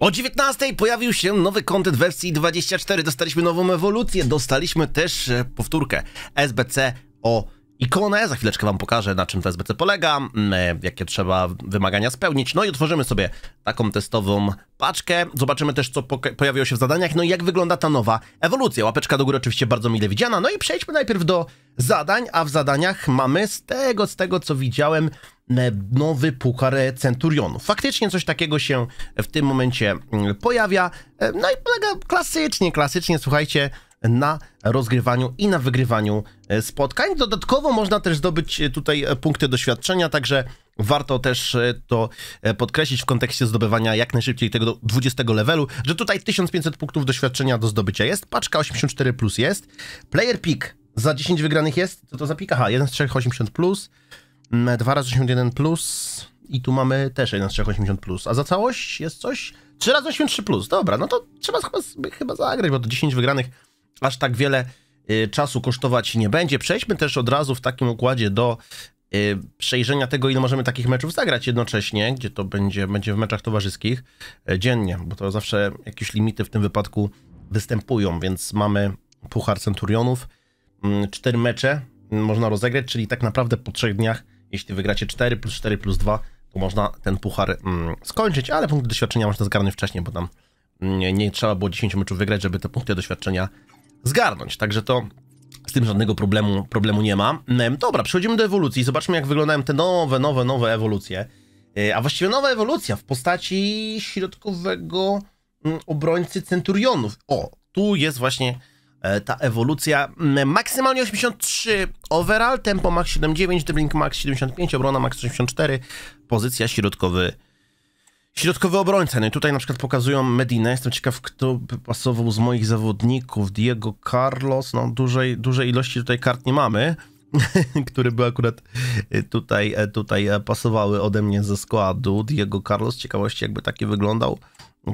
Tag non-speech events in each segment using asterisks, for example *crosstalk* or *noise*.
O 19 pojawił się nowy content wersji 24. Dostaliśmy nową ewolucję, dostaliśmy też e, powtórkę SBC o ikonę, za chwileczkę wam pokażę na czym to SBC polega, mm, e, jakie trzeba wymagania spełnić, no i otworzymy sobie taką testową paczkę, zobaczymy też co pojawiło się w zadaniach, no i jak wygląda ta nowa ewolucja. Łapeczka do góry oczywiście bardzo mile widziana, no i przejdźmy najpierw do zadań, a w zadaniach mamy z tego, z tego co widziałem, e, nowy puchar centurionów. Faktycznie coś takiego się w tym momencie mm, pojawia, e, no i polega klasycznie, klasycznie, słuchajcie, na rozgrywaniu i na wygrywaniu e, spotkań. Dodatkowo można też zdobyć e, tutaj e, punkty doświadczenia, także warto też to podkreślić w kontekście zdobywania jak najszybciej tego 20 levelu, że tutaj 1500 punktów doświadczenia do zdobycia jest, paczka 84 plus jest, player pick za 10 wygranych jest, co to za pick? Aha, 1 z 3 80 plus, 2 mm, razy 81 plus i tu mamy też 1 z 3 80 plus, a za całość jest coś? 3 razy 83 plus, dobra, no to trzeba chyba, chyba zagrać, bo to 10 wygranych aż tak wiele y, czasu kosztować nie będzie. Przejdźmy też od razu w takim układzie do y, przejrzenia tego, ile możemy takich meczów zagrać jednocześnie, gdzie to będzie, będzie w meczach towarzyskich y, dziennie, bo to zawsze jakieś limity w tym wypadku występują, więc mamy Puchar Centurionów, mm, cztery mecze można rozegrać, czyli tak naprawdę po trzech dniach, jeśli wygracie 4 plus 4 plus 2, to można ten puchar mm, skończyć, ale punkty doświadczenia można zgarnąć wcześniej, bo tam nie, nie trzeba było 10 meczów wygrać, żeby te punkty doświadczenia zgarnąć. Także to z tym żadnego problemu, problemu nie ma. Dobra, przechodzimy do ewolucji. Zobaczmy, jak wyglądają te nowe, nowe, nowe ewolucje. E, a właściwie nowa ewolucja w postaci środkowego mm, obrońcy centurionów. O, tu jest właśnie e, ta ewolucja. Maksymalnie 83 overall, tempo max 79, dribbling max 75, obrona max 64, pozycja środkowy Środkowy obrońca, no i tutaj na przykład pokazują Medinę, jestem ciekaw, kto pasował z moich zawodników, Diego Carlos, no dużej, dużej ilości tutaj kart nie mamy, *laughs* które by akurat e, tutaj, e, tutaj e, pasowały ode mnie ze składu, Diego Carlos, ciekawości jakby taki wyglądał,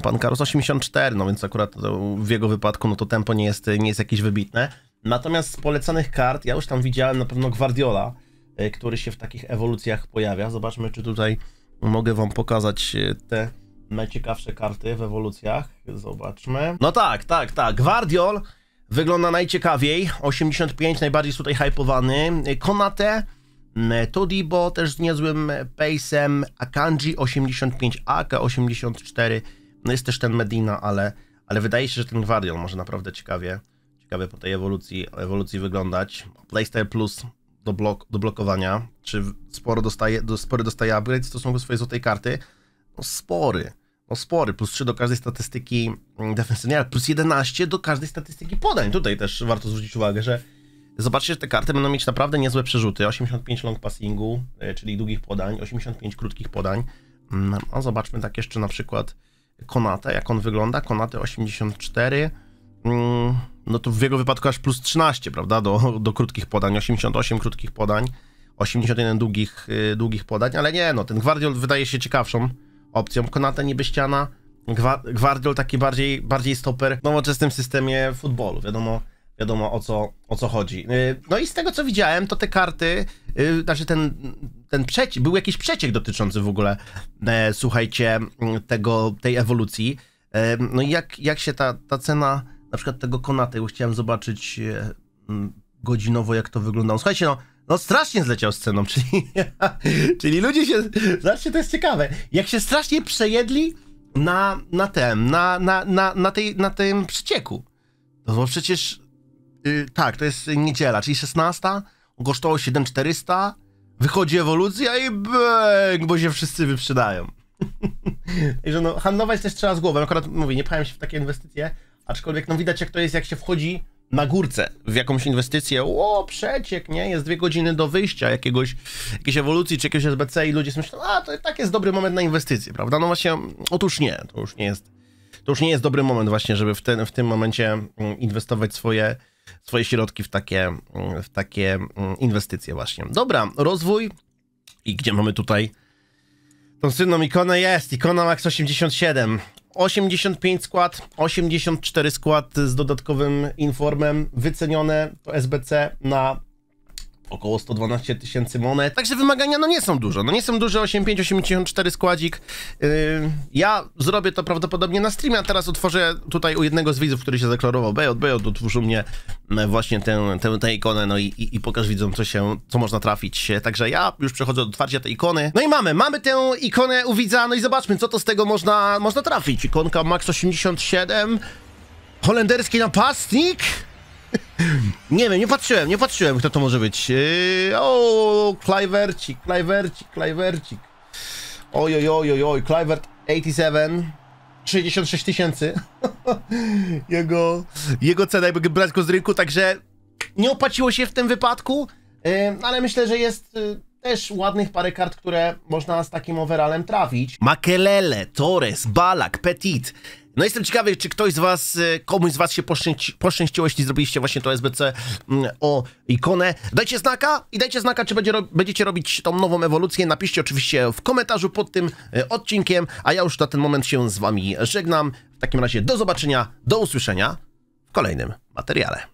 pan Carlos 84, no więc akurat w jego wypadku no to tempo nie jest, nie jest jakieś wybitne, natomiast z polecanych kart, ja już tam widziałem na pewno Guardiola, który się w takich ewolucjach pojawia, zobaczmy czy tutaj Mogę wam pokazać e, te najciekawsze karty w ewolucjach. Zobaczmy. No tak, tak, tak. Guardiol wygląda najciekawiej. 85, najbardziej tutaj hypowany. Konate, e, Todibo też z niezłym pacem. Akanji 85, AK 84. No jest też ten Medina, ale, ale wydaje się, że ten Guardiol może naprawdę ciekawie, ciekawie po tej ewolucji, ewolucji wyglądać. Playstyle Plus do, blok, do blokowania, czy sporo dostaje, do, spory dostaje upgrade w stosunku do swojej złotej karty. No spory, no spory, plus 3 do każdej statystyki mm, defensywnej, plus 11 do każdej statystyki podań. Tutaj też warto zwrócić uwagę, że zobaczcie, że te karty będą mieć naprawdę niezłe przerzuty. 85 long passingu, e, czyli długich podań, 85 krótkich podań. Mm, no, zobaczmy tak jeszcze na przykład Konate, jak on wygląda. Konate 84, Mm, no to w jego wypadku aż plus 13, prawda, do, do krótkich podań, 88 krótkich podań, 81 długich, y, długich podań, ale nie, no ten Guardiol wydaje się ciekawszą opcją, Konate niby ściana, Guardiol taki bardziej, bardziej stoper w nowoczesnym systemie futbolu, wiadomo, wiadomo o co, o co chodzi. Y, no i z tego co widziałem, to te karty, y, znaczy ten, ten przeciek, był jakiś przeciek dotyczący w ogóle, e, słuchajcie, mm, tego, tej ewolucji, e, no i jak, jak się ta, ta cena na przykład tego Konata, już chciałem zobaczyć e, godzinowo, jak to wyglądało. Słuchajcie, no, no strasznie zleciał sceną, *laughs* czyli, czyli ludzie się, zobaczcie, to jest ciekawe, jak się strasznie przejedli na, na tem, na, na, na, na, tej, na tym przecieku. No bo przecież, yy, tak, to jest niedziela, czyli 16, kosztowało 7400, wychodzi ewolucja i bęk, bo się wszyscy wyprzedają. *laughs* Także no, handlować też trzeba z głową. Akurat mówię, nie pchałem się w takie inwestycje, Aczkolwiek no widać jak to jest, jak się wchodzi na górce w jakąś inwestycję. O, przeciek, nie? Jest dwie godziny do wyjścia jakiegoś, jakiejś ewolucji czy jakiegoś SBC i ludzie myślą, a to tak jest dobry moment na inwestycje, prawda? No właśnie, otóż nie, to już nie jest, to już nie jest dobry moment właśnie, żeby w, ten, w tym momencie mm, inwestować swoje, swoje środki w takie, mm, w takie mm, inwestycje właśnie. Dobra, rozwój i gdzie mamy tutaj tą słynną ikonę? Jest, ikona Max 87. 85 skład, 84 skład z dodatkowym informem, wycenione to SBC na około 112 tysięcy monet. Także wymagania no nie są duże. No nie są duże 8584 składzik. Yy, ja zrobię to prawdopodobnie na streamie, a teraz otworzę tutaj u jednego z widzów, który się zaklarował BJ, BJ otworzył mnie właśnie tę, tę, tę ikonę, no i, i, i pokaż widzom, co się, co można trafić. Także ja już przechodzę do otwarcia tej ikony. No i mamy, mamy tę ikonę u widza, no i zobaczmy, co to z tego można, można trafić. Ikonka Max 87, holenderski napastnik, nie wiem, nie patrzyłem, nie patrzyłem, kto to może być. Yy, o, Klajwercik, Klajwercik, Klajwercik. Oj, oj, oj, oj, oj, Klajwert 87. 66 tysięcy. *laughs* jego, jego cena, jakby brać go z rynku, także nie opłaciło się w tym wypadku, yy, ale myślę, że jest... Yy, też ładnych parę kart, które można z takim overallem trafić. Makelele, Torres, Balak, Petit, no jestem ciekawy, czy ktoś z was, y, komuś z was się poszczęci, poszczęściło, jeśli zrobiliście właśnie to SBC mm, o ikonę. Dajcie znaka i dajcie znaka, czy będzie, będziecie robić tą nową ewolucję. Napiszcie oczywiście w komentarzu pod tym y, odcinkiem, a ja już na ten moment się z wami żegnam. W takim razie do zobaczenia, do usłyszenia w kolejnym materiale.